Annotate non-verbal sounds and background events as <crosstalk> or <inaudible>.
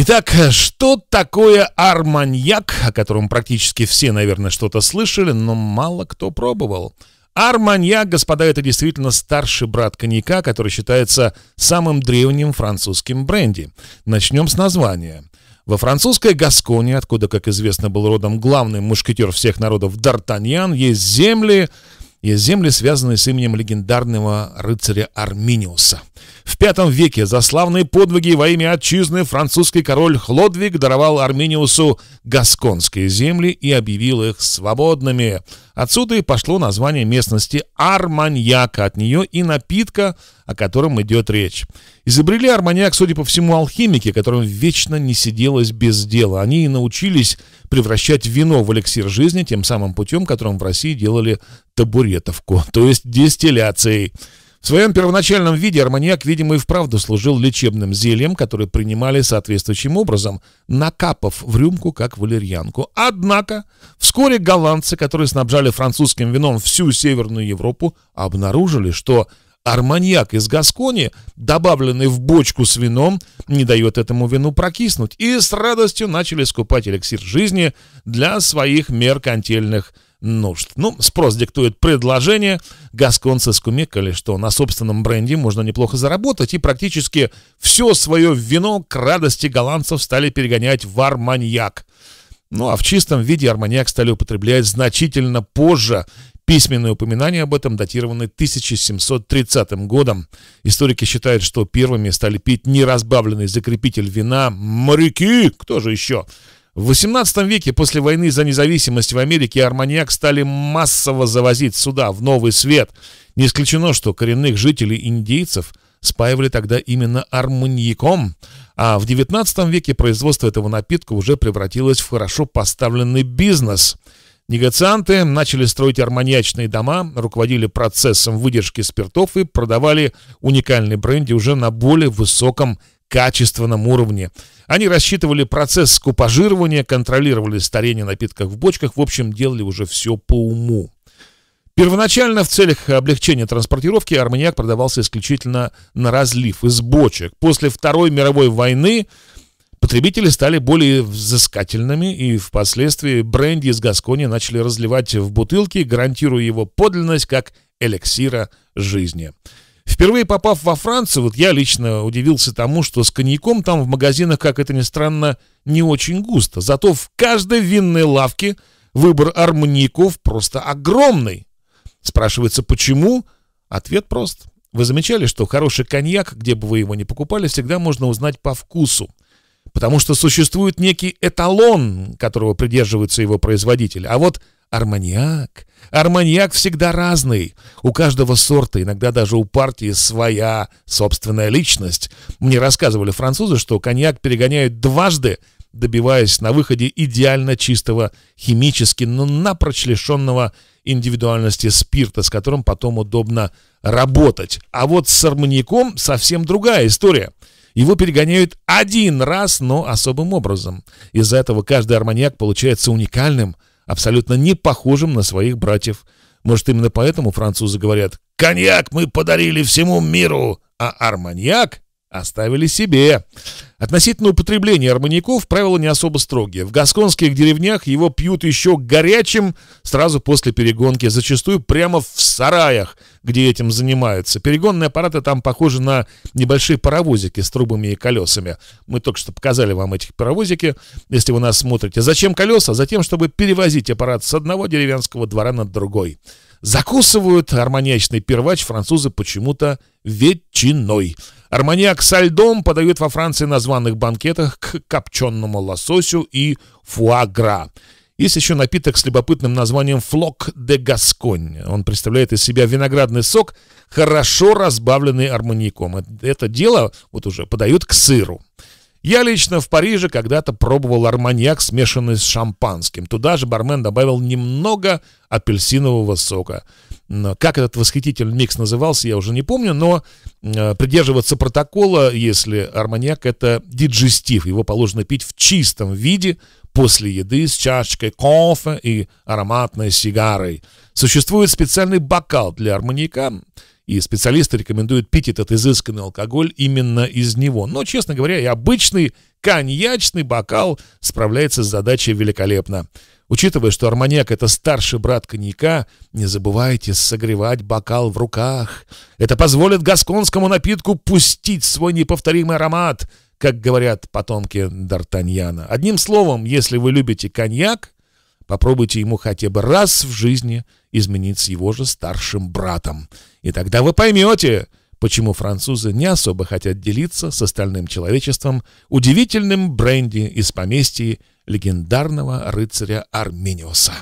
Итак, что такое арманьяк, о котором практически все, наверное, что-то слышали, но мало кто пробовал. Арманьяк, господа, это действительно старший брат коньяка, который считается самым древним французским бренди. Начнем с названия. Во французской Гасконе, откуда, как известно, был родом главный мушкетер всех народов Д'Артаньян, есть земли, есть земли, связанные с именем легендарного рыцаря Арминиуса – в V веке за славные подвиги во имя отчизны французский король Хлодвиг даровал армениусу гасконские земли и объявил их свободными. Отсюда и пошло название местности Арманьяка, от нее и напитка, о котором идет речь. Изобрели арманьяк, судя по всему, алхимики, которым вечно не сиделось без дела. Они и научились превращать вино в эликсир жизни тем самым путем, которым в России делали табуретовку, <laughs> то есть дистилляцией. В своем первоначальном виде арманьяк, видимо, и вправду служил лечебным зельем, которое принимали соответствующим образом, накапав в рюмку, как валерьянку. Однако вскоре голландцы, которые снабжали французским вином всю Северную Европу, обнаружили, что арманьяк из Гаскони, добавленный в бочку с вином, не дает этому вину прокиснуть, и с радостью начали скупать эликсир жизни для своих меркантильных нужд. Ну, спрос диктует предложение. Гасконцы скумекали, что на собственном бренде можно неплохо заработать, и практически все свое вино к радости голландцев стали перегонять в арманьяк. Ну а в чистом виде арманьяк стали употреблять значительно позже. Письменные упоминания об этом датированы 1730 годом. Историки считают, что первыми стали пить неразбавленный закрепитель вина моряки, кто же еще, в XVIII веке после войны за независимость в Америке арманьяк стали массово завозить сюда, в Новый Свет. Не исключено, что коренных жителей индейцев спаивали тогда именно арманьяком, а в XIX веке производство этого напитка уже превратилось в хорошо поставленный бизнес – Негацианты начали строить арманьячные дома, руководили процессом выдержки спиртов и продавали уникальные бренди уже на более высоком качественном уровне. Они рассчитывали процесс скупажирования, контролировали старение напитков в бочках, в общем, делали уже все по уму. Первоначально в целях облегчения транспортировки арманьяк продавался исключительно на разлив из бочек. После Второй мировой войны потребители стали более взыскательными, и впоследствии бренди из Гаскони начали разливать в бутылки, гарантируя его подлинность как эликсира жизни. Впервые попав во Францию, вот я лично удивился тому, что с коньяком там в магазинах, как это ни странно, не очень густо. Зато в каждой винной лавке выбор армников просто огромный. Спрашивается, почему? Ответ прост. Вы замечали, что хороший коньяк, где бы вы его ни покупали, всегда можно узнать по вкусу. Потому что существует некий эталон, которого придерживается его производитель. А вот Арманьяк. Арманьяк всегда разный. У каждого сорта, иногда даже у партии, своя собственная личность. Мне рассказывали французы, что коньяк перегоняют дважды, добиваясь на выходе идеально чистого, химически, но напрочь лишенного индивидуальности спирта, с которым потом удобно работать. А вот с арманьяком совсем другая история. Его перегоняют один раз, но особым образом. Из-за этого каждый арманьяк получается уникальным – абсолютно не похожим на своих братьев. Может, именно поэтому французы говорят «Коньяк мы подарили всему миру, а арманьяк оставили себе. Относительно употребления арманьяков правила не особо строгие. В гасконских деревнях его пьют еще горячим сразу после перегонки, зачастую прямо в сараях, где этим занимаются. Перегонные аппараты там похожи на небольшие паровозики с трубами и колесами. Мы только что показали вам этих паровозики, если вы нас смотрите. Зачем колеса? Затем, чтобы перевозить аппарат с одного деревенского двора на другой. Закусывают арманьячный первач французы почему-то ветчиной. Арманьяк со льдом подают во Франции на званых банкетах к копченому лососю и фуагра. Есть еще напиток с любопытным названием «Флок де Гасконь». Он представляет из себя виноградный сок, хорошо разбавленный арманьяком. Э, это дело вот уже подают к сыру. Я лично в Париже когда-то пробовал арманьяк, смешанный с шампанским. Туда же бармен добавил немного апельсинового сока. Как этот восхитительный микс назывался, я уже не помню, но э, придерживаться протокола, если арманьяк, это диджестив. Его положено пить в чистом виде, после еды с чашечкой кофе и ароматной сигарой. Существует специальный бокал для арманьяка – и специалисты рекомендуют пить этот изысканный алкоголь именно из него. Но, честно говоря, и обычный коньячный бокал справляется с задачей великолепно. Учитывая, что арманьяк — это старший брат коньяка, не забывайте согревать бокал в руках. Это позволит гасконскому напитку пустить свой неповторимый аромат, как говорят потомки Д'Артаньяна. Одним словом, если вы любите коньяк, Попробуйте ему хотя бы раз в жизни изменить с его же старшим братом. И тогда вы поймете, почему французы не особо хотят делиться с остальным человечеством удивительным бренди из поместья легендарного рыцаря Армениуса.